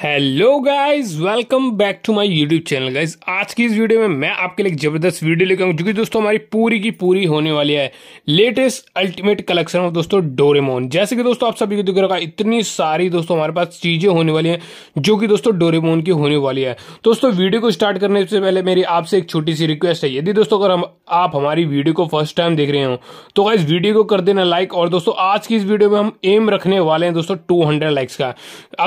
hello guys welcome back to my YouTube channel guys आज की इस वीडियो में मैं आपके लिए जबरदस्त वीडियो लेकर आऊँ जो कि दोस्तों हमारी पूरी की पूरी होने वाली है लेटेस्ट अल्टीमेट कलेक्शन ऑफ दोस्तों डोरेमोन जैसे कि दोस्तों आप सभी को दिख रहा है इतनी सारी दोस्तों हमारे पास चीजें होने वाली है जो की दोस्तों डोरेमोन की होने वाली है दोस्तों वीडियो को स्टार्ट करने से पहले मेरी आपसे एक छोटी सी रिक्वेस्ट है यदि दोस्तों अगर हम आप हमारी वीडियो को फर्स्ट टाइम देख रहे हो तो गाइज वीडियो को कर देना लाइक और दोस्तों आज की इस वीडियो में हम एम रखने वाले हैं दोस्तों टू लाइक्स का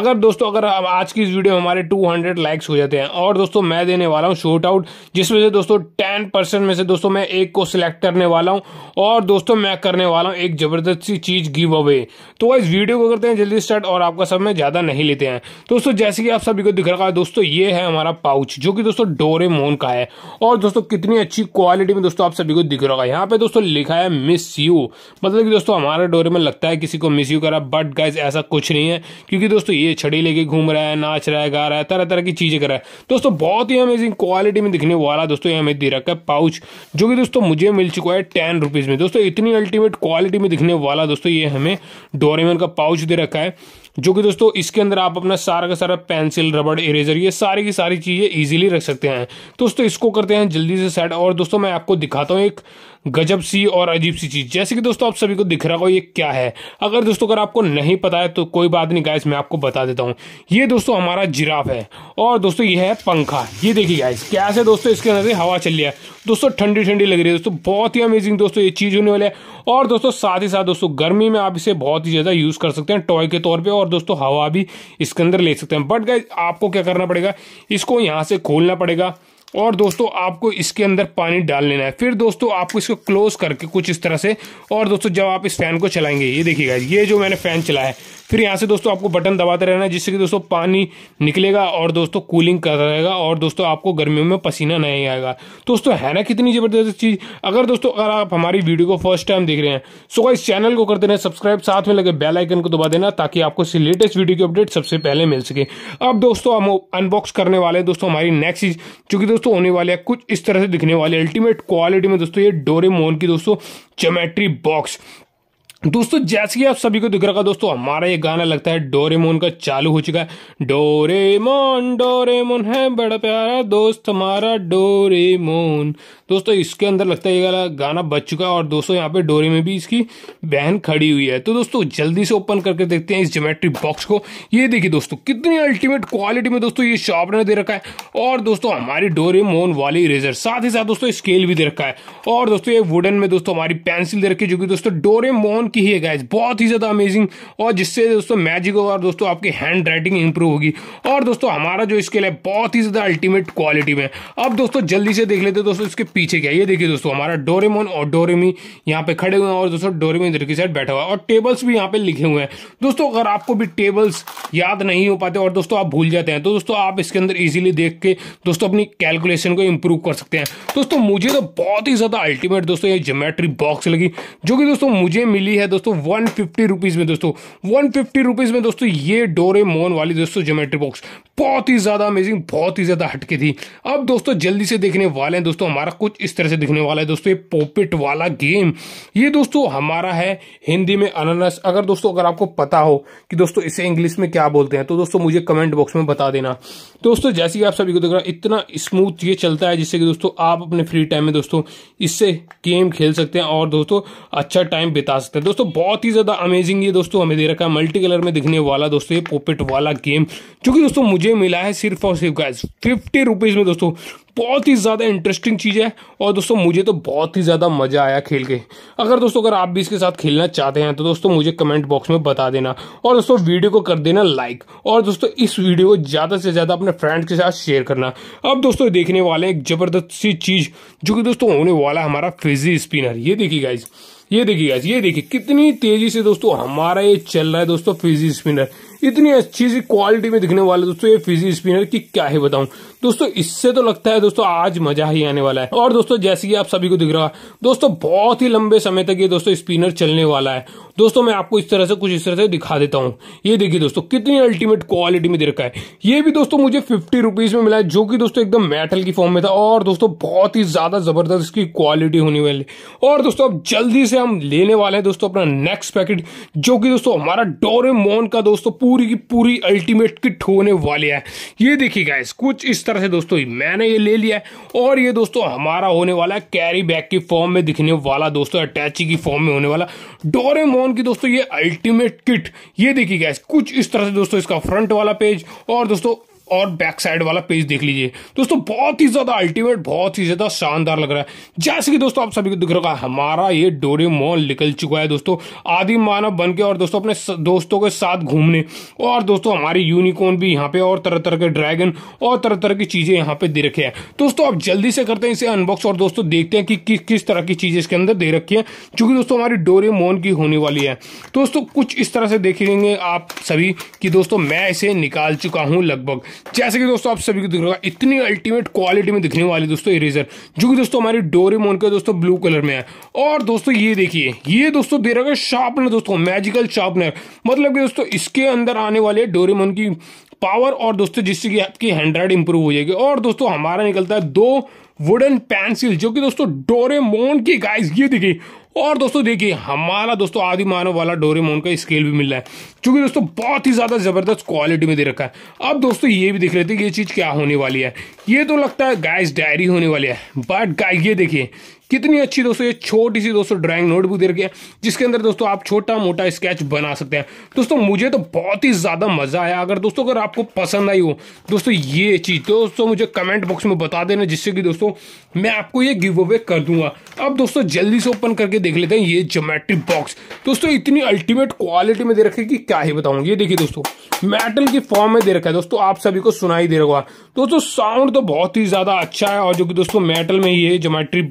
अगर दोस्तों अगर आज की इस वीडियो में हमारे 200 लाइक्स हो जाते हैं और दोस्तों मैं देने वाला हूँ शॉर्ट आउट जिसमें से दोस्तों 10 परसेंट में से दोस्तों मैं एक को सिलेक्ट करने वाला हूँ और दोस्तों मैं करने वाला हूँ एक ज़बरदस्त सी चीज़ गिव अवे तो इस वीडियो को करते हैं जल्दी स्टार्ट और आपका सब में ज़्यादा नहीं लेते हैं दोस्तों जैसे कि आप सभी को दिख रहा है दोस्तों ये है हमारा पाउच जो कि दोस्तों डोरे मोन का है और दोस्तों कितनी अच्छी क्वालिटी में दोस्तों आप सभी को दिख रहा है यहाँ पे दोस्तों लिखा है मिस यू मतलब की दोस्तों हमारे डोरे में लगता है किसी को मिस यू करा बट गाइज ऐसा कुछ नहीं है क्योंकि दोस्तों ये छड़ी लेके घूम रहा है है नाच रहा है गा रहा है तरह तरह की चीज़ें कर रहा है दोस्तों बहुत ही अमेजिंग क्वालिटी में दिखने वाला दोस्तों ये हमें दे रखा है पाउच जो कि दोस्तों मुझे मिल चुका है टेन रुपीज़ में दोस्तों इतनी अल्टीमेट क्वालिटी में दिखने वाला दोस्तों ये हमें डोरेमन का पाउच दे रखा है जो कि दोस्तों इसके अंदर आप अपना सारा का सारा पेंसिल रबड़ इरेजर ये सारी की सारी चीज़ें ईजिली रख सकते हैं दोस्तों इसको करते हैं जल्दी से सेट और दोस्तों मैं आपको दिखाता हूँ एक गजब सी और अजीब सी चीज़ जैसे कि दोस्तों आप सभी को दिख रहा हो ये क्या है अगर दोस्तों अगर आपको नहीं पता है तो कोई बात नहीं गायस मैं आपको बता देता हूँ ये दोस्तों हमारा जिराफ है और दोस्तों ये है पंखा ये देखिए गायस कैसे दोस्तों इसके अंदर हवा चल रही है दोस्तों ठंडी ठंडी लग रही है दोस्तों बहुत ही अमेजिंग दोस्तों ये चीज़ होने वाली है और दोस्तों साथ ही साथ दोस्तों गर्मी में आप इसे बहुत ही ज़्यादा यूज़ कर सकते हैं टॉय के तौर पर और दोस्तों हवा भी इसके अंदर ले सकते हैं बट गाइज आपको क्या करना पड़ेगा इसको यहाँ से खोलना पड़ेगा और दोस्तों आपको इसके अंदर पानी डाल लेना है फिर दोस्तों आपको इसको क्लोज करके कुछ इस तरह से और दोस्तों जब आप इस फैन को चलाएंगे ये देखिएगा ये जो मैंने फैन चलाया है फिर यहाँ से दोस्तों आपको बटन दबाते रहना है जिससे कि दोस्तों पानी निकलेगा और दोस्तों कूलिंग कर रहेगा और दोस्तों आपको गर्मियों में पसीना नहीं आएगा दोस्तों है ना कितनी ज़बरदस्त चीज़ अगर दोस्तों अगर आप हमारी वीडियो को फर्स्ट टाइम देख रहे हैं सो इस चैनल को कर देना सब्सक्राइब साथ में लगे बेल आइकन को दबा देना ताकि आपको इस लेटेस्ट वीडियो की अपडेट सबसे पहले मिल सके अब दोस्तों हम अनबॉक्स करने वाले दोस्तों हमारी नेक्स्ट चीज़ चूँकि दोस्तों दोस्तों होने वाले हैं कुछ इस तरह से दिखने वाले अल्टीमेट क्वालिटी में दोस्तों ये डोरेमोन की दोस्तों जोमेट्री बॉक्स दोस्तों जैसे कि आप सभी को दिख रहा है दोस्तों हमारा ये गाना लगता है डोरेमोन का चालू हो चुका है डोरेमोन डोरेमोन है बड़ा प्यारा दोस्त हमारा डोरेमोन दोस्तों इसके अंदर लगता है ये गाना बच चुका है और दोस्तों यहाँ पे डोरे में भी इसकी बहन खड़ी हुई है तो दोस्तों जल्दी से ओपन करके देखते हैं इस जोमेट्री बॉक्स को ये देखिए दोस्तों कितनी अल्टीमेट क्वालिटी में दोस्तों ये शार्पनर दे रखा है और दोस्तों हमारी डोरेमोन वाली इरेजर साथ ही साथ दोस्तों स्केल भी दे रखा है और दोस्तों ये वुडन में दोस्तों हमारी पेंसिल दे रखी है जो कि दोस्तों डोरेमोन की ही है गाइज बहुत ही ज़्यादा अमेजिंग और जिससे दोस्तों मैजिक होगा और दोस्तों आपकी हैंड राइटिंग इंप्रूव होगी और दोस्तों हमारा जो स्केल है बहुत ही ज़्यादा अल्टीमेट क्वालिटी में अब दोस्तों जल्दी से देख लेते दोस्तों इसके पीछे क्या ये देखिए दोस्तों हमारा डोरेमोन और डोरेमी यहाँ पे खड़े हुए हैं और दोस्तों डोरेमी इधर की साइड बैठा हुआ है और टेबल्स भी यहाँ पे लिखे हुए हैं दोस्तों अगर आपको भी टेबल्स याद नहीं हो पाते और दोस्तों आप भूल जाते हैं तो दोस्तों आप इसके अंदर ईजिली देख के दोस्तों अपनी कैलकुलेशन को इंप्रूव कर सकते हैं दोस्तों मुझे तो बहुत ही ज़्यादा अल्टीमेट दोस्तों ये ज्योमेट्री बॉक्स लगी जो कि दोस्तों मुझे मिली है दोस्तों वन फिफ्टी रुपीज़ में दोस्तों वन फिफ्टी रुपीज़ में दोस्तों ये डोरे मोन वाली दोस्तों जोमेट्री बॉक्स बहुत ही ज़्यादा अमेजिंग बहुत ही ज़्यादा हटके थी अब दोस्तों जल्दी से देखने वाले हैं दोस्तों हमारा कुछ इस तरह से दिखने वाला है दोस्तों ये पोपिट वाला गेम ये दोस्तों हमारा है हिंदी में अनानस अगर दोस्तों अगर आपको पता हो कि दोस्तों इसे इंग्लिश में क्या बोलते हैं तो दोस्तों मुझे कमेंट बॉक्स में बता देना दोस्तों जैसे कि आप सभी को देख रहा इतना स्मूथ ये चलता है जिससे कि दोस्तों आप अपने फ्री टाइम में दोस्तों इससे गेम खेल सकते हैं और दोस्तों अच्छा टाइम बिता सकते हैं दोस्तों बहुत ही ज़्यादा अमेजिंग ये दोस्तों हमें दे रखा है मल्टी कलर में दिखने वाला दोस्तों ये पोपेट वाला गेम जो कि दोस्तों मुझे मिला है सिर्फ और सिर्फ गैस फिफ्टी रुपीज़ में दोस्तों बहुत ही ज़्यादा इंटरेस्टिंग चीज़ है और दोस्तों मुझे तो बहुत ही ज़्यादा मज़ा आया खेल के अगर दोस्तों अगर आप भी इसके साथ खेलना चाहते हैं तो दोस्तों मुझे कमेंट बॉक्स में बता देना और दोस्तों वीडियो को कर देना लाइक और दोस्तों इस वीडियो को ज़्यादा से ज़्यादा अपने फ्रेंड के साथ शेयर करना अब दोस्तों देखने वाले एक ज़बरदस्त सी चीज़ जो कि दोस्तों होने वाला हमारा फिजी स्पिनर ये देखिए गाइज़ ये देखिए गाइस ये देखिए कितनी तेजी से दोस्तों हमारा ये चल रहा है दोस्तों फिजी स्पिनर इतनी अच्छी सी क्वालिटी में दिखने वाले दोस्तों ये फिजी स्पिनर की क्या ही बताऊं दोस्तों इससे तो लगता है दोस्तों आज मजा ही आने वाला है और दोस्तों जैसे कि आप सभी को दिख रहा है दोस्तों बहुत ही लंबे समय तक ये दोस्तों स्पिनर चलने वाला है दोस्तों मैं आपको इस तरह से कुछ इस तरह से दिखा देता हूँ ये देखिए दोस्तों कितनी अल्टीमेट क्वालिटी में दे रखा है ये भी दोस्तों मुझे फिफ्टी रुपीज में मिला है जो कि दोस्तों एकदम मेटल की फॉर्म में था और दोस्तों बहुत ही ज्यादा जबरदस्त इसकी क्वालिटी होने वाली और दोस्तों अब जल्दी से हम लेने वाले हैं दोस्तों अपना नेक्स्ट पैकेट जो कि दोस्तों हमारा डोरे का दोस्तों पूरी की पूरी अल्टीमेट किट होने वाली है ये देखिए गाइस कुछ इस तरह से दोस्तों मैंने ये ले लिया है और ये दोस्तों हमारा होने वाला है कैरी बैग की फॉर्म में दिखने वाला दोस्तों अटैची की फॉर्म में होने वाला डोरे फोन की दोस्तों ये अल्टीमेट किट ये देखिए गैस कुछ इस तरह से दोस्तों इसका फ्रंट वाला पेज और दोस्तों और बैक साइड वाला पेज देख लीजिए दोस्तों बहुत ही ज़्यादा अल्टीमेट बहुत ही ज़्यादा शानदार लग रहा है जैसे कि दोस्तों आप सभी को दिख रहा होगा हमारा ये डोरेमोन निकल चुका है दोस्तों आदि मानव बन के और दोस्तों अपने दोस्तों के साथ घूमने और दोस्तों हमारी यूनिकॉर्न भी यहाँ पे और तरह तरह के ड्रैगन और तरह तरह की चीज़ें यहाँ पे दे रखी है दोस्तों आप जल्दी से करते हैं इसे अनबॉक्स और दोस्तों देखते हैं कि किस किस तरह की चीज़ें इसके अंदर दे रखी है चूंकि दोस्तों हमारी डोरेमोन की होने वाली है दोस्तों कुछ इस तरह से देखेंगे आप सभी कि दोस्तों मैं इसे निकाल चुका हूँ लगभग जैसे कि दोस्तों आप सभी को दिख रहा है इतनी अल्टीमेट क्वालिटी में दिखने वाली दोस्तों इरेजर जो कि दोस्तों हमारी डोरेमोन का दोस्तों ब्लू कलर में है और दोस्तों ये देखिए ये दोस्तों दे रखा है शार्पनर दोस्तों मैजिकल शार्पनर मतलब कि दोस्तों इसके अंदर आने वाले डोरेमोन की पावर और दोस्तों जिससे कि आपकी हैंड राइड इंप्रूव हो जाएगी और दोस्तों हमारा निकलता है दो वुडन पेंसिल जो कि दोस्तों डोरेमोन की गाइस ये देखिए और दोस्तों देखिए हमारा दोस्तों आदि मानव वाला डोरेमोन का स्केल भी मिल रहा है क्योंकि दोस्तों बहुत ही ज़्यादा ज़बरदस्त क्वालिटी में दे रखा है अब दोस्तों ये भी देख लेते हैं कि ये चीज़ क्या होने वाली है ये तो लगता है गाइस डायरी होने वाली है बट गाय ये देखिए कितनी अच्छी दोस्तों ये छोटी सी दोस्तों ड्राइंग नोटबुक दे रखी है जिसके अंदर दोस्तों आप छोटा मोटा स्केच बना सकते हैं दोस्तों मुझे तो बहुत ही ज़्यादा मज़ा आया अगर दोस्तों अगर आपको पसंद आई हो दोस्तों ये चीज़ तो दोस्तों मुझे कमेंट बॉक्स में बता देना जिससे कि दोस्तों मैं आपको ये गिव अवे कर दूंगा अब दोस्तों जल्दी से ओपन करके देख लेते हैं ये जोमेट्रिक बॉक्स दोस्तों इतनी अल्टीमेट क्वालिटी में दे रखी कि क्या ही बताऊँ ये देखिए दोस्तों मेटल की फॉर्म में दे रखा है दोस्तों आप सभी को सुनाई दे रहा दोस्तों साउंड तो बहुत ही ज़्यादा अच्छा है और जो कि दोस्तों मेटल में ही है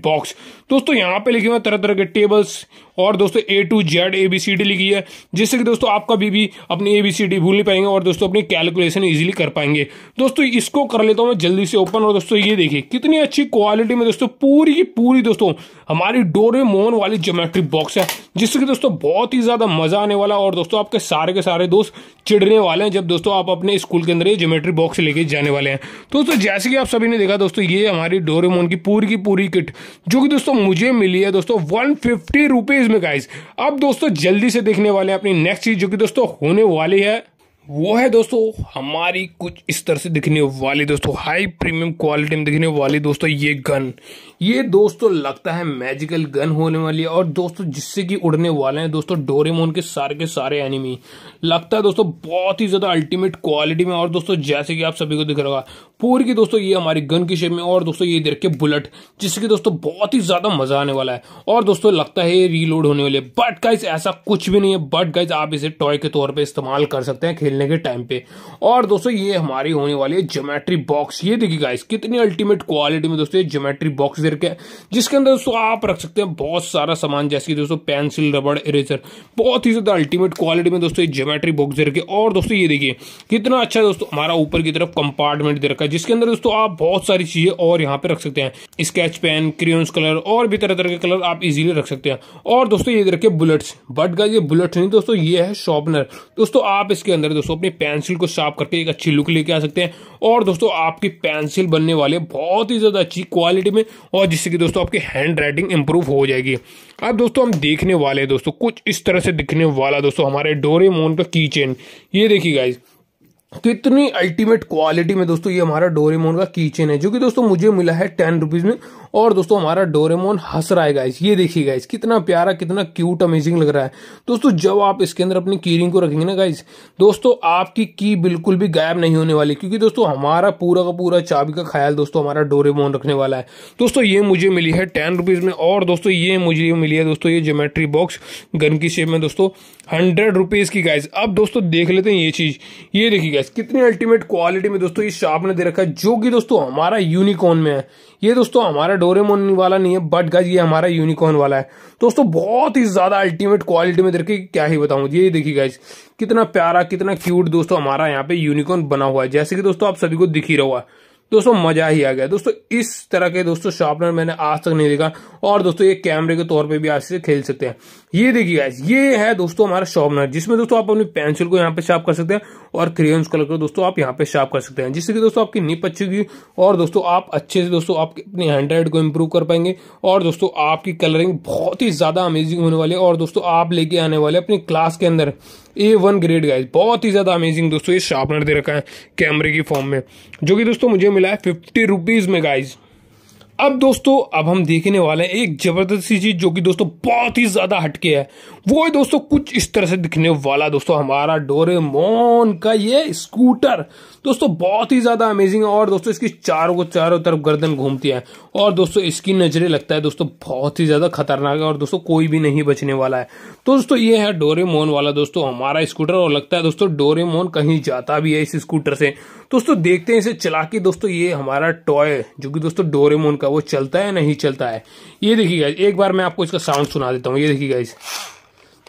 बॉक्स दोस्तों यहाँ पे लिखे हुए तरह तरह के टेबल्स और दोस्तों A to Z A B C D लिखी है जिससे कि दोस्तों आप कभी भी अपनी ए बी सी डी भूल नहीं पाएंगे और दोस्तों अपनी कैलकुलेशन इजीली कर पाएंगे दोस्तों इसको कर लेता हूं मैं जल्दी से ओपन और दोस्तों ये देखिए कितनी अच्छी क्वालिटी में दोस्तों पूरी की पूरी दोस्तों हमारी डोरे डोरेमोन वाली जोमेट्री बॉक्स है जिससे कि दोस्तों बहुत ही ज़्यादा मज़ा आने वाला और दोस्तों आपके सारे के सारे दोस्त चिड़ने वाले हैं जब दोस्तों आप अपने स्कूल के अंदर ये जोमेट्री बॉक्स लेके जाने वाले हैं तो दोस्तों जैसे कि आप सभी ने देखा दोस्तों ये हमारी डोरेमोन की पूरी की पूरी किट जो कि दोस्तों मुझे मिली है दोस्तों वन फिफ्टी रुपीज़ में गाइज अब दोस्तों जल्दी से देखने वाले हैं अपनी नेक्स्ट चीज जो कि दोस्तों होने वाली है वो है दोस्तों हमारी कुछ इस तरह से दिखने वाली दोस्तों हाई प्रीमियम क्वालिटी में दिखने वाली दोस्तों ये गन ये दोस्तों लगता है मैजिकल गन होने वाली है और दोस्तों जिससे कि उड़ने वाले हैं दोस्तों डोरेमोन के सारे के सारे एनिमी लगता है दोस्तों बहुत ही ज़्यादा अल्टीमेट क्वालिटी में और दोस्तों जैसे कि आप सभी को दिख रहा होगा पूरी की दोस्तों ये हमारी गन की शेप में और दोस्तों ये देख के बुलेट जिससे कि दोस्तों बहुत ही ज़्यादा मज़ा आने वाला है और दोस्तों लगता है ये रीलोड होने वाले बट गाइज ऐसा कुछ भी नहीं है बट गाइज आप इसे टॉय के तौर पर इस्तेमाल कर सकते हैं खेलने खेलने के टाइम पे और दोस्तों ये हमारी होने वाली है जोमेट्री बॉक्स ये देखिए गाइस कितनी अल्टीमेट क्वालिटी में दोस्तों ये जोमेट्री बॉक्स दे रखे है जिसके अंदर दोस्तों आप रख सकते हैं बहुत सारा सामान जैसे कि दोस्तों पेंसिल रबड़ इरेजर बहुत ही ज़्यादा अल्टीमेट क्वालिटी में दोस्तों ये जोमेट्री बॉक्स दे रखे और दोस्तों ये देखिए कितना अच्छा दोस्तों हमारा ऊपर की तरफ कंपार्टमेंट दे रखा है जिसके अंदर दोस्तों आप बहुत सारी चीज़ें और यहाँ पे रख सकते हैं स्केच पेन क्रियोन्स कलर और भी तरह तरह के कलर आप इजिली रख सकते हैं और दोस्तों ये दे रखे बुलेट्स बट का ये बुलेट नहीं दोस्तों ये है शॉर्पनर दोस्तों आप इसके अंदर दोस्तों अपनी पेंसिल को साफ करके एक अच्छी लुक लेके आ सकते हैं और दोस्तों आपकी पेंसिल बनने वाले बहुत ही ज़्यादा अच्छी क्वालिटी में और जिससे कि दोस्तों आपकी हैंड राइटिंग इंप्रूव हो जाएगी अब दोस्तों हम देखने वाले हैं दोस्तों कुछ इस तरह से दिखने वाला दोस्तों हमारे डोरेमोन का की चेन ये देखिए गाइज़ कितनी अल्टीमेट क्वालिटी में दोस्तों ये हमारा डोरेमोन का कीचेन है जो कि दोस्तों मुझे मिला है टेन रुपीज़ में और दोस्तों हमारा डोरेमोन हंस रहा है गाइस ये देखिए गाइस कितना प्यारा कितना क्यूट अमेजिंग लग रहा है दोस्तों जब आप इसके अंदर अपनी की रिंग को रखेंगे ना गाइस दोस्तों आपकी की बिल्कुल भी गायब नहीं होने वाली क्योंकि दोस्तों हमारा पूरा का पूरा चाबी का ख्याल दोस्तों हमारा डोरेमोन रखने वाला है दोस्तों ये मुझे मिली है टेन रुपीज़ में और दोस्तों ये मुझे मिली है दोस्तों ये जोमेट्री बॉक्स गन की शेप में दोस्तों हंड्रेड रुपीज़ की गाइस अब दोस्तों देख लेते हैं ये चीज़ ये देखिए गाइस कितनी अल्टीमेट क्वालिटी में दोस्तों ये शार्प ने दे रखा है जो कि दोस्तों हमारा यूनिकॉर्न में है ये दोस्तों हमारा डोरेमोन वाला नहीं है बट गज ये हमारा यूनिकॉर्न वाला है दोस्तों बहुत ही ज्यादा अल्टीमेट क्वालिटी में देखिए क्या ही बताऊं ये देखिए गाइज कितना प्यारा कितना क्यूट दोस्तों हमारा यहाँ पे यूनिकॉर्न बना हुआ है जैसे कि दोस्तों आप सभी को दिख ही रहा दोस्तों मजा ही आ गया दोस्तों इस तरह के दोस्तों शार्पनर मैंने आज तक नहीं देखा और दोस्तों ये कैमरे के तौर पे भी आज से खेल सकते हैं ये देखिए गाइस ये है दोस्तों हमारा शॉर्पनर जिसमें दोस्तों आप अपनी पेंसिल को यहाँ पे शार्प कर सकते हैं और क्रेयन्स कलर को दोस्तों आप यहाँ पे शार्प कर सकते हैं जिससे कि दोस्तों आपकी निप अच्छी होगी और दोस्तों आप अच्छे से दोस्तों आपकी अपनी हैंड राइट को इम्प्रूव कर पाएंगे और दोस्तों आपकी कलरिंग बहुत ही ज़्यादा अमेजिंग होने वाली है और दोस्तों आप लेके आने वाले अपनी क्लास के अंदर ए वन ग्रेड गाइज बहुत ही ज़्यादा अमेजिंग दोस्तों ये शार्पनर दे रखा है कैमरे की फॉर्म में जो कि दोस्तों मुझे मिला है फिफ्टी रुपीज़ में गाइज़ अब दोस्तों अब हम देखने वाले हैं एक जबरदस्त सी चीज जो कि दोस्तों बहुत ही ज्यादा हटके है वो है दोस्तों कुछ इस तरह से दिखने वाला दोस्तों हमारा डोरेमोन का ये स्कूटर दोस्तों बहुत ही ज्यादा अमेजिंग है और दोस्तों इसकी चारों को चारों तरफ गर्दन घूमती है और दोस्तों इसकी नजरे लगता है दोस्तों बहुत ही ज्यादा खतरनाक है और दोस्तों कोई भी नहीं बचने वाला है तो दोस्तों ये है डोरेमोन वाला दोस्तों हमारा स्कूटर और लगता है दोस्तों डोरेमोन कहीं जाता भी है इस स्कूटर से दोस्तों देखते हैं इसे चला के दोस्तों ये हमारा टॉय जो कि दोस्तों डोरेमोन का वो चलता है नहीं चलता है ये देखिए एक बार मैं आपको इसका साउंड सुना देता हूँ ये देखिए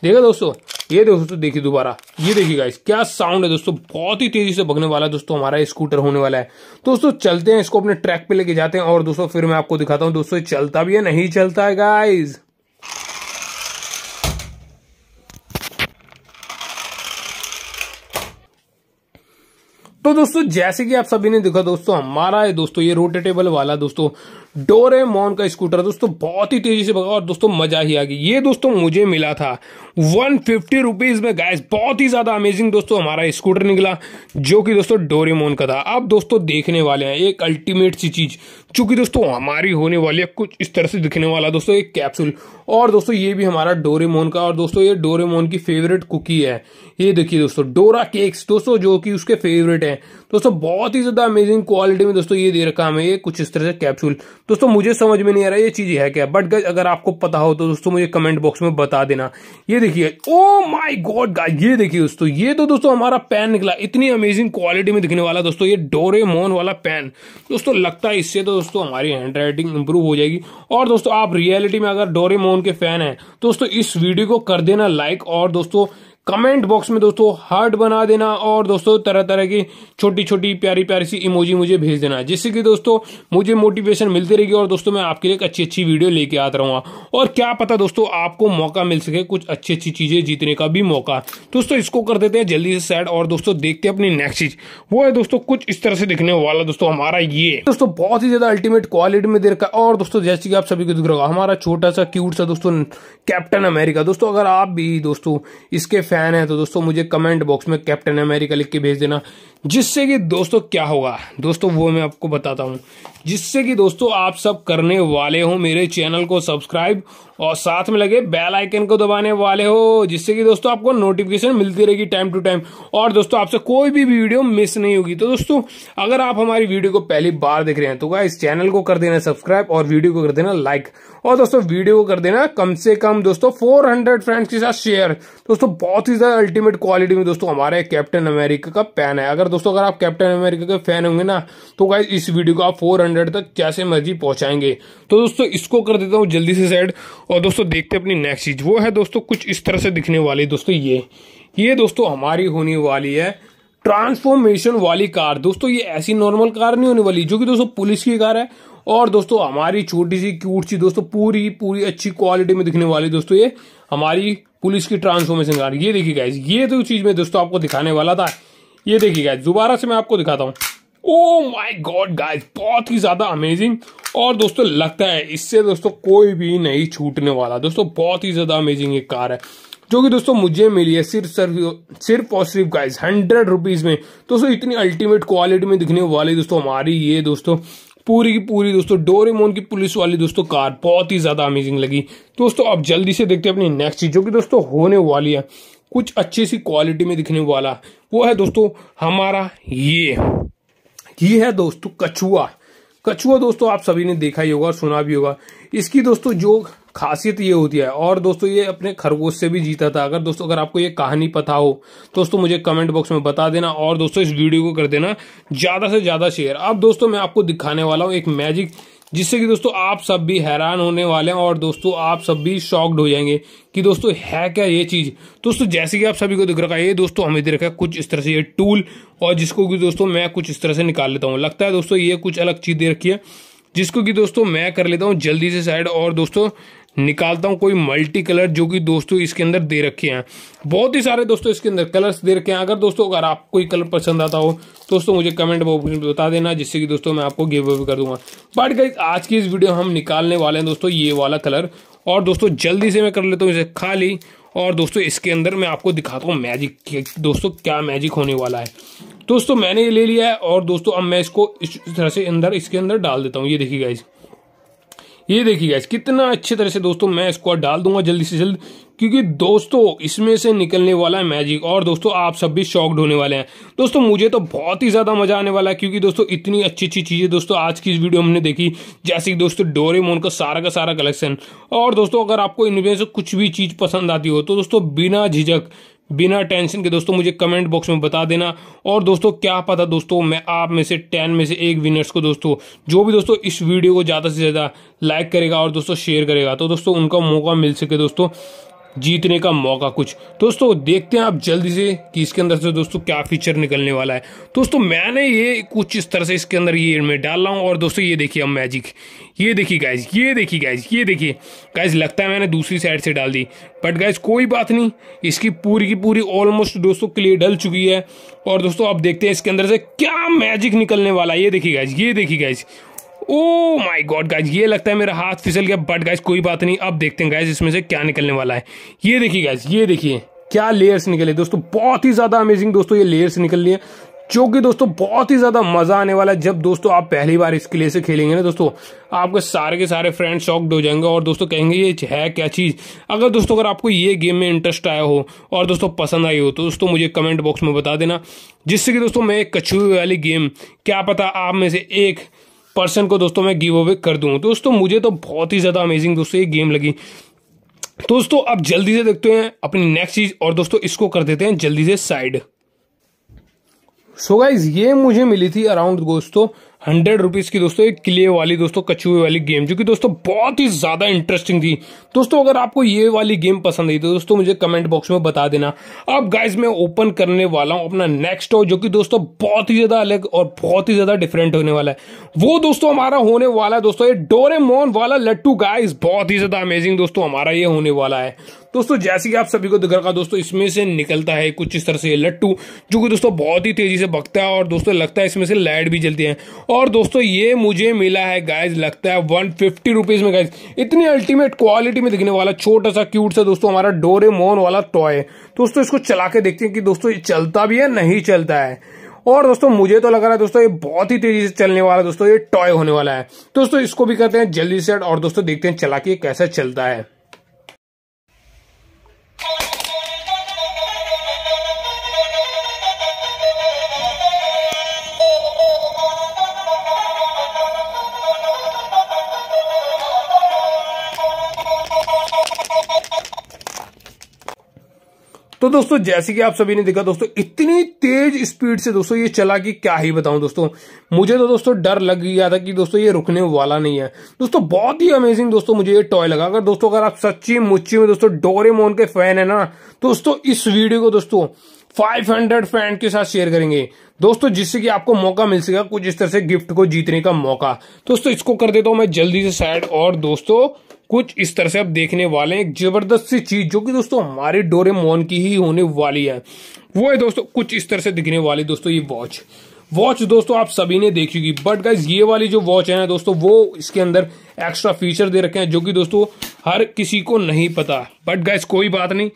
देखा दोस्तों ये दोस्तों देखिए दोबारा ये देखिए गाइस क्या साउंड है दोस्तों बहुत ही तेजी से भगने वाला है दोस्तों हमारा स्कूटर होने वाला है दोस्तों चलते हैं इसको अपने ट्रैक पे लेके जाते हैं और दोस्तों फिर मैं आपको दिखाता हूँ दोस्तों चलता भी है नहीं चलता है गाइज़ तो दोस्तों जैसे कि आप सभी ने देखा दोस्तों हमारा है दोस्तों ये रोटेटेबल वाला दोस्तों डोरेमोन का स्कूटर दोस्तों बहुत ही तेजी से भगा और दोस्तों मजा ही आ गई ये दोस्तों मुझे मिला था वन फिफ्टी रुपीज में गैस बहुत ही ज्यादा अमेजिंग दोस्तों हमारा स्कूटर निकला जो कि दोस्तों डोरेमोन का था अब दोस्तों देखने वाले हैं एक अल्टीमेट सी चीज चूंकि दोस्तों हमारी होने वाली है कुछ इस तरह से दिखने वाला दोस्तों एक कैप्सूल और दोस्तों ये भी हमारा डोरेमोन का और दोस्तों ये डोरेमोन की फेवरेट कुकी है ये देखिए दोस्तों डोरा केक्स दोस्तों जो कि उसके फेवरेट है दोस्तों बहुत ही ज्यादा अमेजिंग क्वालिटी में दोस्तों ये दे रखा हमें ये कुछ इस तरह से कैप्सूल दोस्तों मुझे समझ में नहीं आ रहा ये चीज है क्या बट गज अगर आपको पता हो तो दोस्तों मुझे कमेंट बॉक्स में बता देना ये देखिए ओ माई गॉड गाइज ये देखिए दोस्तों ये तो दोस्तों हमारा पेन निकला इतनी अमेजिंग क्वालिटी में दिखने वाला दोस्तों ये डोरे वाला पेन दोस्तों लगता है इससे तो दोस्तों हमारी हैंड राइटिंग इंप्रूव हो जाएगी और दोस्तों आप रियलिटी में अगर डोरे के फैन है तो दोस्तों इस वीडियो को कर देना लाइक और दोस्तों कमेंट बॉक्स में दोस्तों हार्ट बना देना और दोस्तों तरह तरह की छोटी छोटी प्यारी प्यारी सी इमोजी मुझे भेज देना जिससे कि दोस्तों मुझे मोटिवेशन मिलती रहेगी और दोस्तों मैं आपके लिए एक अच्छी अच्छी वीडियो लेके आता रहूंगा और क्या पता दोस्तों आपको मौका मिल सके कुछ अच्छी अच्छी चीज़ें जीतने का भी मौका दोस्तों इसको कर देते हैं जल्दी से सैड और दोस्तों देखते हैं अपनी नेक्स्ट चीज़ वो है दोस्तों कुछ इस तरह से दिखने वाला दोस्तों हमारा ये दोस्तों बहुत ही ज़्यादा अल्टीमेट क्वालिटी में दे रखा और दोस्तों जैसे कि आप सभी को दिख रहा हमारा छोटा सा क्यूट सा दोस्तों कैप्टन अमेरिका दोस्तों अगर आप भी दोस्तों इसके फैन है तो दोस्तों मुझे कमेंट बॉक्स में कैप्टन अमेरिका लिख के भेज देना जिससे कि दोस्तों क्या होगा दोस्तों वो मैं आपको बताता हूँ जिससे कि दोस्तों आप सब करने वाले हो मेरे चैनल को सब्सक्राइब और साथ में लगे बेल आइकन को दबाने वाले हो जिससे कि दोस्तों आपको नोटिफिकेशन मिलती रहेगी टाइम टू टाइम और दोस्तों आपसे कोई भी वीडियो मिस नहीं होगी तो दोस्तों अगर आप हमारी वीडियो को पहली बार देख रहे हैं तो क्या इस चैनल को कर देना सब्सक्राइब और वीडियो को कर देना लाइक और दोस्तों वीडियो को कर देना कम से कम दोस्तों फोर फ्रेंड्स के साथ शेयर दोस्तों बहुत ही ज्यादा अल्टीमेट क्वालिटी में दोस्तों हमारे कैप्टन अमेरिका का पैन है अगर दोस्तों अगर आप कैप्टन अमेरिका के फैन होंगे ना तो गाइज इस वीडियो को आप फोर तक कैसे मर्जी पहुंचाएंगे तो दोस्तों इसको कर देता हूँ जल्दी से साइड और दोस्तों देखते अपनी नेक्स्ट चीज वो है दोस्तों कुछ इस तरह से दिखने वाली दोस्तों ये ये दोस्तों हमारी होने वाली है ट्रांसफॉर्मेशन वाली कार दोस्तों ये ऐसी नॉर्मल कार नहीं होने वाली जो कि दोस्तों पुलिस की कार है और दोस्तों हमारी छोटी सी क्यूट सी दोस्तों पूरी पूरी अच्छी क्वालिटी में दिखने वाली दोस्तों ये हमारी पुलिस की ट्रांसफॉर्मेशन कार ये देखिए गाइज ये तो चीज में दोस्तों आपको दिखाने वाला था ये देखिए गाइज दोबारा से मैं आपको दिखाता हूँ ओ माई गॉड गाइज बहुत ही ज़्यादा अमेजिंग और दोस्तों लगता है इससे दोस्तों कोई भी नहीं छूटने वाला दोस्तों बहुत ही ज़्यादा अमेजिंग एक कार है जो कि दोस्तों मुझे मिली है सिर्फ सिर्फ सिर्फ और सिर्फ गाइज हंड्रेड रुपीज़ में दोस्तों इतनी अल्टीमेट क्वालिटी में दिखने वाली दोस्तों हमारी ये दोस्तों पूरी की पूरी दोस्तों डोरेमोन की पुलिस वाली दोस्तों कार बहुत ही ज़्यादा अमेजिंग लगी दोस्तों अब जल्दी से देखते हैं अपनी नेक्स्ट चीज़ जो कि दोस्तों होने वाली है कुछ अच्छी सी क्वालिटी में दिखने वाला वो है दोस्तों हमारा ये ये है दोस्तों कछुआ कछुआ दोस्तों आप सभी ने देखा ही होगा और सुना भी होगा इसकी दोस्तों जो खासियत ये होती है और दोस्तों ये अपने खरगोश से भी जीता था अगर दोस्तों अगर आपको ये कहानी पता हो दोस्तों मुझे कमेंट बॉक्स में बता देना और दोस्तों इस वीडियो को कर देना ज़्यादा से ज़्यादा शेयर अब दोस्तों मैं आपको दिखाने वाला हूँ एक मैजिक जिससे कि दोस्तों आप सब भी हैरान होने वाले हैं और दोस्तों आप सब भी शॉक्ड हो जाएंगे कि दोस्तों है क्या ये चीज़ दोस्तों जैसे कि आप सभी को दिख रखा है ये दोस्तों हमें दिख रखा है कुछ इस तरह से ये टूल और जिसको कि दोस्तों मैं कुछ इस तरह से निकाल लेता हूँ लगता है दोस्तों ये कुछ अलग चीज़ दे रखी है जिसको कि दोस्तों मैं कर लेता हूँ जल्दी से साइड और दोस्तों निकालता हूँ कोई मल्टी कलर जो कि दोस्तों इसके अंदर दे रखे हैं बहुत ही सारे दोस्तों इसके अंदर कलर्स दे रखे हैं अगर दोस्तों अगर आपको कोई कलर पसंद आता हो दोस्तों मुझे कमेंट बॉक्स में बता देना जिससे कि दोस्तों मैं आपको गिव अवे कर दूंगा बट गाइज आज की इस वीडियो हम निकालने वाले हैं दोस्तों ये वाला कलर और दोस्तों जल्दी से मैं कर लेता हूँ इसे खाली और दोस्तों इसके अंदर मैं आपको दिखाता हूँ मैजिक दोस्तों क्या मैजिक होने वाला है दोस्तों मैंने ये ले लिया है और दोस्तों अब मैं इसको इस तरह से अंदर इसके अंदर डाल देता हूँ ये देखिए गाइज ये देखिए गैस कितना अच्छे तरह से दोस्तों मैं इसको डाल दूंगा जल्दी से जल्द क्योंकि दोस्तों इसमें से निकलने वाला है मैजिक और दोस्तों आप सब भी शॉक्ड होने वाले हैं दोस्तों मुझे तो बहुत ही ज़्यादा मज़ा आने वाला है क्योंकि दोस्तों इतनी अच्छी अच्छी चीज़ें दोस्तों आज की इस वीडियो हमने देखी जैसे कि दोस्तों डोरेमोन का सारा का सारा कलेक्शन और दोस्तों अगर आपको इनमें से कुछ भी चीज़ पसंद आती हो तो दोस्तों बिना झिझक बिना टेंशन के दोस्तों मुझे कमेंट बॉक्स में बता देना और दोस्तों क्या पता दोस्तों मैं आप में से टेन में से एक विनर्स को दोस्तों जो भी दोस्तों इस वीडियो को ज़्यादा से ज़्यादा लाइक करेगा और दोस्तों शेयर करेगा तो दोस्तों उनका मौका मिल सके दोस्तों जीतने का मौका कुछ दोस्तों देखते हैं आप जल्दी से कि इसके अंदर से दोस्तों क्या फीचर निकलने वाला है दोस्तों मैंने ये कुछ इस तरह से इसके अंदर ये मैं डाल रहा हूँ और दोस्तों ये देखिए अब मैजिक ये देखिए गाइज ये देखिए गाइज ये देखिए गाइज लगता है मैंने दूसरी साइड से डाल दी बट गाइज कोई बात नहीं इसकी पूरी की पूरी ऑलमोस्ट दोस्तों क्लियर डल चुकी है और दोस्तों आप देखते हैं इसके अंदर से क्या मैजिक निकलने वाला है ये देखिए गाइज ये देखिए guys oh my God guys ये लगता है मेरा हाथ फिसल गया बट गाइज कोई बात नहीं अब देखते हैं गाइज इसमें से क्या निकलने वाला है ये देखिए गाइज ये देखिए क्या लेयर्स निकले दोस्तों बहुत ही ज़्यादा अमेजिंग दोस्तों ये लेयर्स निकल लिए जो कि दोस्तों बहुत ही ज़्यादा मज़ा आने वाला है जब दोस्तों आप पहली बार इस किले से खेलेंगे ना दोस्तों आपके सारे के सारे फ्रेंड शॉक्ड हो जाएंगे और दोस्तों कहेंगे ये है क्या चीज़ अगर दोस्तों अगर आपको ये गेम में इंटरेस्ट आया हो और दोस्तों पसंद आई हो तो दोस्तों मुझे कमेंट बॉक्स में बता देना जिससे कि दोस्तों मैं एक कछुए वाली गेम क्या पता आप में से एक पर्सन को दोस्तों मैं गिव अवे कर दूँ दोस्तों मुझे तो बहुत ही ज़्यादा अमेजिंग दोस्तों ये गेम लगी दोस्तों अब जल्दी से देखते हैं अपनी नेक्स्ट चीज़ और दोस्तों इसको कर देते हैं जल्दी से साइड सो so गाइज ये मुझे मिली थी अराउंड दोस्तों हंड्रेड रुपीज की दोस्तों एक क्ले वाली दोस्तों कछुए वाली गेम जो कि दोस्तों बहुत ही ज्यादा इंटरेस्टिंग थी दोस्तों अगर आपको ये वाली गेम पसंद आई तो दोस्तों मुझे कमेंट बॉक्स में बता देना अब गाइज मैं ओपन करने वाला हूँ अपना नेक्स्ट जो कि दोस्तों बहुत ही ज्यादा अलग और बहुत ही ज्यादा डिफरेंट होने वाला है वो दोस्तों हमारा होने वाला है दोस्तों ये डोरे वाला लट्टू गाइज बहुत ही ज्यादा अमेजिंग दोस्तों हमारा ये होने वाला है दोस्तों जैसे कि आप सभी को दिख रहा दोस्तों इसमें से निकलता है कुछ इस तरह से लट्टू जो कि दोस्तों बहुत ही तेजी से बगता है और दोस्तों लगता है इसमें से लाइट भी जलती है और दोस्तों ये मुझे मिला है गाइज लगता है वन फिफ्टी रुपीज में गाइज इतनी अल्टीमेट क्वालिटी में दिखने वाला छोटा सा क्यूट सा दोस्तों हमारा डोरे वाला टॉय दोस्तों इसको चला के देखते हैं कि दोस्तों ये चलता भी है नहीं चलता है और दोस्तों मुझे तो लग रहा है दोस्तों ये बहुत ही तेजी से चलने वाला दोस्तों ये टॉय होने वाला है दोस्तों इसको भी कहते हैं जल्दी सेट और दोस्तों देखते हैं चला के कैसा चलता है तो दोस्तों जैसे कि आप सभी ने देखा दोस्तों इतनी तेज स्पीड से दोस्तों ये चला कि क्या ही बताऊं दोस्तों मुझे तो दोस्तों डर लग गया था कि दोस्तों ये रुकने वाला नहीं है दोस्तों बहुत ही अमेजिंग दोस्तों मुझे ये टॉय लगा अगर दोस्तों अगर आप सच्ची मुच्ची में दोस्तों डोरेमोन के फैन है ना दोस्तों इस वीडियो को दोस्तों 500 फ्रेंड के साथ शेयर करेंगे दोस्तों जिससे कि आपको मौका मिल सकेगा कुछ इस तरह से गिफ्ट को जीतने का मौका दोस्तों इसको कर देता हूं मैं जल्दी से साइड और दोस्तों कुछ इस तरह से आप देखने वाले हैं एक जबरदस्त सी चीज जो कि दोस्तों हमारे डोरे मोहन की ही होने वाली है वो है दोस्तों कुछ इस तरह से दिखने वाली दोस्तों ये वॉच वॉच दोस्तों आप सभी ने देखी होगी बट गाइज ये वाली जो वॉच है ना दोस्तों वो इसके अंदर एक्स्ट्रा फीचर दे रखे हैं जो कि दोस्तों हर किसी को नहीं पता बट गाइज कोई बात नहीं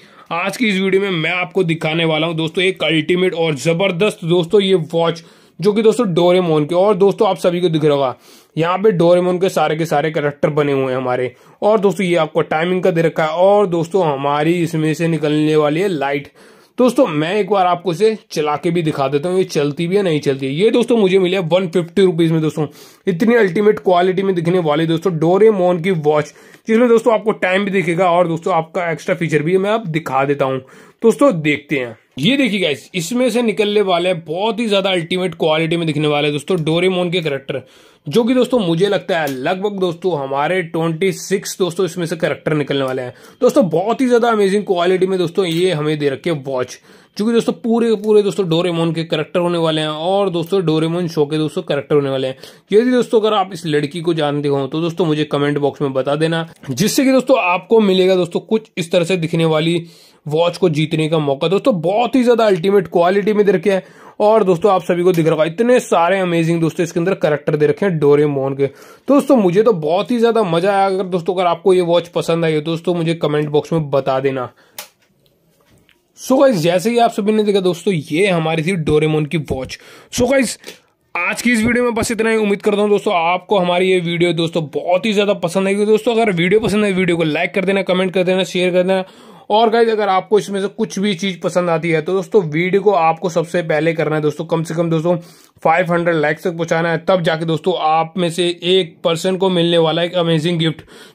आज की इस वीडियो में मैं आपको दिखाने वाला हूं दोस्तों एक अल्टीमेट और जबरदस्त दोस्तों ये वॉच जो कि दोस्तों डोरेमोन के और दोस्तों आप सभी को दिख रहा होगा यहाँ पे डोरेमोन के सारे के सारे करेक्टर बने हुए हैं हमारे और दोस्तों ये आपको टाइमिंग का दे रखा है और दोस्तों हमारी इसमें से निकलने वाली है लाइट दोस्तों मैं एक बार आपको इसे चला के भी दिखा देता हूँ ये चलती भी है नहीं चलती है ये दोस्तों मुझे मिले वन फिफ्टी रुपीज में दोस्तों इतनी अल्टीमेट क्वालिटी में दिखने वाली दोस्तों डोरेमोन की वॉच जिसमें दोस्तों आपको टाइम भी दिखेगा और दोस्तों आपका एक्स्ट्रा फीचर भी मैं आप दिखा देता हूँ दोस्तों देखते हैं ये देखिए गाइस इसमें से निकलने वाले बहुत ही ज्यादा अल्टीमेट क्वालिटी में दिखने वाले दोस्तों डोरेमोन के करेक्टर जो कि दोस्तों मुझे लगता है लगभग दोस्तों हमारे 26 दोस्तों इसमें से करेक्टर निकलने वाले हैं दोस्तों बहुत ही ज्यादा अमेजिंग क्वालिटी में दोस्तों ये हमें दे रखे वॉच जो कि दोस्तों पूरे पूरे दोस्तों डोरेमोन के करेक्टर होने वाले हैं और दोस्तों डोरेमोन शो के दोस्तों करेक्टर होने वाले हैं यदि दोस्तों अगर आप इस लड़की को जानते हो तो दोस्तों मुझे कमेंट बॉक्स में बता देना जिससे कि दोस्तों आपको मिलेगा दोस्तों कुछ इस तरह से दिखने वाली वॉच को जीतने का मौका दोस्तों बहुत ही ज्यादा अल्टीमेट क्वालिटी में दे रखे हैं और दोस्तों आप सभी को दिख रहा होगा इतने सारे अमेजिंग दोस्तों इसके अंदर करेक्टर दे रखे हैं डोरेमोन के दोस्तों मुझे तो बहुत ही ज्यादा मजा आया अगर दोस्तों अगर आपको ये वॉच पसंद आई है दोस्तों मुझे कमेंट बॉक्स में बता देना सो गाइस गाइज जैसे ही आप सभी ने देखा दोस्तों ये हमारी थी डोरेमोन की वॉच सो so गाइज आज की इस वीडियो में बस इतना ही उम्मीद करता हूँ दोस्तों आपको हमारी ये वीडियो दोस्तों बहुत ही ज़्यादा पसंद आएगी दोस्तों अगर वीडियो पसंद है वीडियो को लाइक कर देना कमेंट कर देना शेयर कर देना और गाइज अगर आपको इसमें से कुछ भी चीज पसंद आती है तो दोस्तों वीडियो को आपको सबसे पहले करना है दोस्तों कम से कम दोस्तों 500 लाइक्स तक पहुंचाना है तब जाके दोस्तों आप में से एक पर्सन को मिलने वाला एक अमेजिंग गिफ्ट